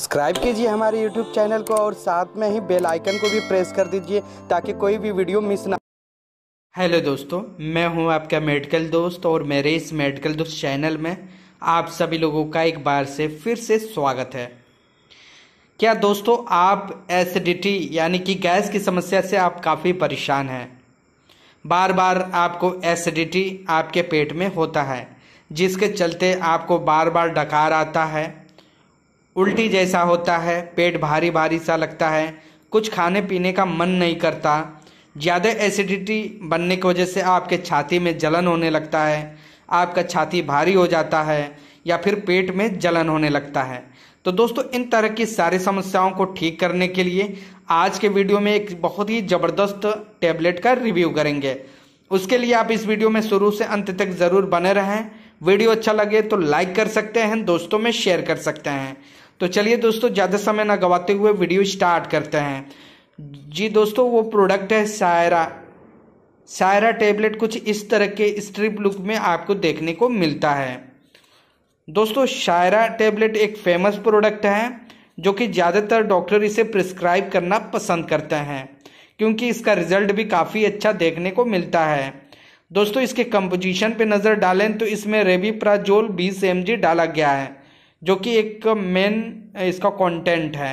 subscribe कीजिए हमारे YouTube channel को और साथ में ही बेल आइकन को भी प्रेस कर दीजिए ताकि कोई भी वीडियो मिस ना हेलो दोस्तों मैं हूं आपका मेडिकल दोस्त और मेरे इस मेडिकल दोस्त चैनल में आप सभी लोगों का एक बार से फिर से स्वागत है क्या दोस्तों आप एसिडिटी यानी कि गैस की समस्या से आप काफ़ी परेशान हैं बार बार आपको एसिडिटी आपके पेट में होता है जिसके चलते आपको बार बार डकार आता है उल्टी जैसा होता है पेट भारी भारी सा लगता है कुछ खाने पीने का मन नहीं करता ज़्यादा एसिडिटी बनने की वजह से आपके छाती में जलन होने लगता है आपका छाती भारी हो जाता है या फिर पेट में जलन होने लगता है तो दोस्तों इन तरह की सारी समस्याओं को ठीक करने के लिए आज के वीडियो में एक बहुत ही ज़बरदस्त टैबलेट का रिव्यू करेंगे उसके लिए आप इस वीडियो में शुरू से अंत तक ज़रूर बने रहें वीडियो अच्छा लगे तो लाइक कर सकते हैं दोस्तों में शेयर कर सकते हैं तो चलिए दोस्तों ज़्यादा समय ना गवाते हुए वीडियो स्टार्ट करते हैं जी दोस्तों वो प्रोडक्ट है सायरा सायरा टेबलेट कुछ इस तरह के स्ट्रिप लुक में आपको देखने को मिलता है दोस्तों शायरा टेबलेट एक फेमस प्रोडक्ट है जो कि ज़्यादातर डॉक्टर इसे प्रिस्क्राइब करना पसंद करते हैं क्योंकि इसका रिजल्ट भी काफ़ी अच्छा देखने को मिलता है दोस्तों इसके कंपोजिशन पे नज़र डालें तो इसमें रेबी प्राजोल बीस एम डाला गया है जो कि एक मेन इसका कंटेंट है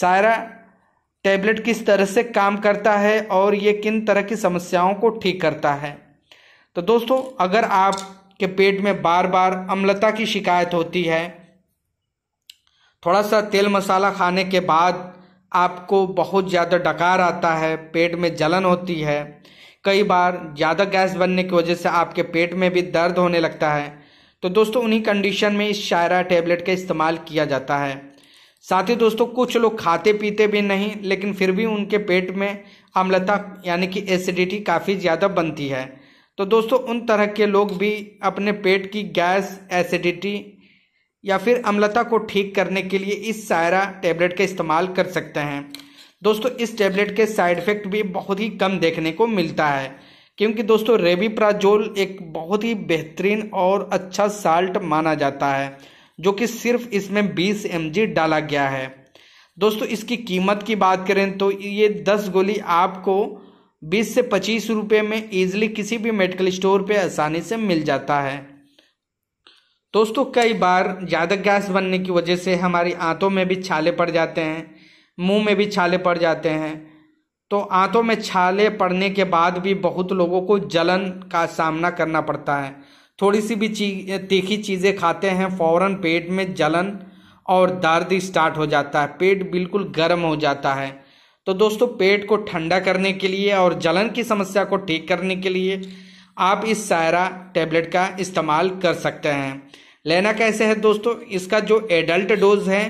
सारा टैबलेट किस तरह से काम करता है और ये किन तरह की समस्याओं को ठीक करता है तो दोस्तों अगर आपके पेट में बार बार अम्लता की शिकायत होती है थोड़ा सा तेल मसाला खाने के बाद आपको बहुत ज़्यादा डकार आता है पेट में जलन होती है कई बार ज़्यादा गैस बनने की वजह से आपके पेट में भी दर्द होने लगता है तो दोस्तों उन्हीं कंडीशन में इस शायरा टेबलेट का इस्तेमाल किया जाता है साथ ही दोस्तों कुछ लोग खाते पीते भी नहीं लेकिन फिर भी उनके पेट में अम्लता यानी कि एसिडिटी काफ़ी ज़्यादा बनती है तो दोस्तों उन तरह के लोग भी अपने पेट की गैस एसिडिटी या फिर अम्लता को ठीक करने के लिए इस सायरा टैबलेट का इस्तेमाल कर सकते हैं दोस्तों इस टैबलेट के साइड इफ़ेक्ट भी बहुत ही कम देखने को मिलता है क्योंकि दोस्तों रेबीप्राजोल एक बहुत ही बेहतरीन और अच्छा साल्ट माना जाता है जो कि सिर्फ इसमें 20 एम डाला गया है दोस्तों इसकी कीमत की बात करें तो ये 10 गोली आपको 20 से 25 रुपए में ईजिली किसी भी मेडिकल स्टोर पे आसानी से मिल जाता है दोस्तों कई बार ज़्यादा गैस बनने की वजह से हमारी आंतों में भी छाले पड़ जाते हैं मुंह में भी छाले पड़ जाते हैं तो आंतों में छाले पड़ने के बाद भी बहुत लोगों को जलन का सामना करना पड़ता है थोड़ी सी भी ची तीखी चीज़ें खाते हैं फौरन पेट में जलन और दर्द स्टार्ट हो जाता है पेट बिल्कुल गर्म हो जाता है तो दोस्तों पेट को ठंडा करने के लिए और जलन की समस्या को ठीक करने के लिए आप इस सायरा टैबलेट का इस्तेमाल कर सकते हैं लेना कैसे है दोस्तों इसका जो एडल्ट डोज है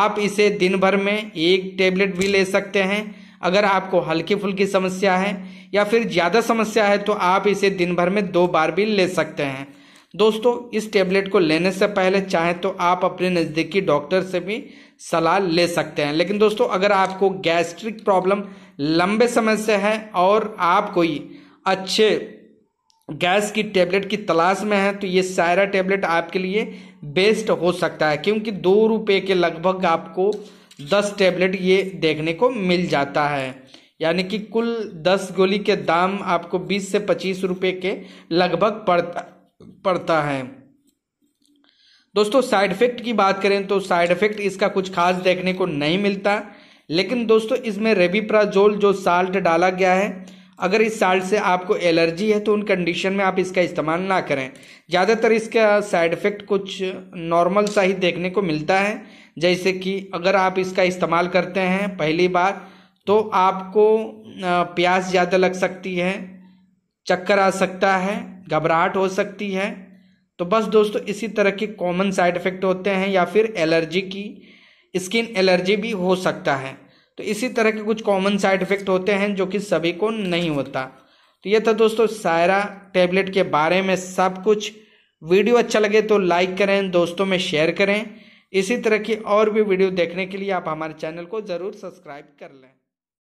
आप इसे दिन भर में एक टेबलेट भी ले सकते हैं अगर आपको हल्की फुल्की समस्या है या फिर ज़्यादा समस्या है तो आप इसे दिन भर में दो बार भी ले सकते हैं दोस्तों इस टेबलेट को लेने से पहले चाहें तो आप अपने नज़दीकी डॉक्टर से भी सलाह ले सकते हैं लेकिन दोस्तों अगर आपको गैस्ट्रिक प्रॉब्लम लंबे समय से है और आप कोई अच्छे गैस की टेबलेट की तलाश में है तो ये सायरा टेबलेट आपके लिए बेस्ट हो सकता है क्योंकि दो रुपये के लगभग आपको दस टेबलेट ये देखने को मिल जाता है यानी कि कुल दस गोली के दाम आपको बीस से पच्चीस रुपए के लगभग पड़ता पड़ता है दोस्तों साइड इफेक्ट की बात करें तो साइड इफेक्ट इसका कुछ खास देखने को नहीं मिलता लेकिन दोस्तों इसमें रेबीप्राजोल जो साल्ट डाला गया है अगर इस साल्ट से आपको एलर्जी है तो उन कंडीशन में आप इसका इस्तेमाल ना करें ज़्यादातर इसका साइड इफ़ेक्ट कुछ नॉर्मल सा ही देखने को मिलता है जैसे कि अगर आप इसका इस्तेमाल करते हैं पहली बार तो आपको प्यास ज़्यादा लग सकती है चक्कर आ सकता है घबराहट हो सकती है तो बस दोस्तों इसी तरह के कॉमन साइड इफ़ेक्ट होते हैं या फिर एलर्जी की स्किन एलर्जी भी हो सकता है तो इसी तरह के कुछ कॉमन साइड इफेक्ट होते हैं जो कि सभी को नहीं होता तो यह था दोस्तों सायरा टैबलेट के बारे में सब कुछ वीडियो अच्छा लगे तो लाइक करें दोस्तों में शेयर करें इसी तरह की और भी वीडियो देखने के लिए आप हमारे चैनल को ज़रूर सब्सक्राइब कर लें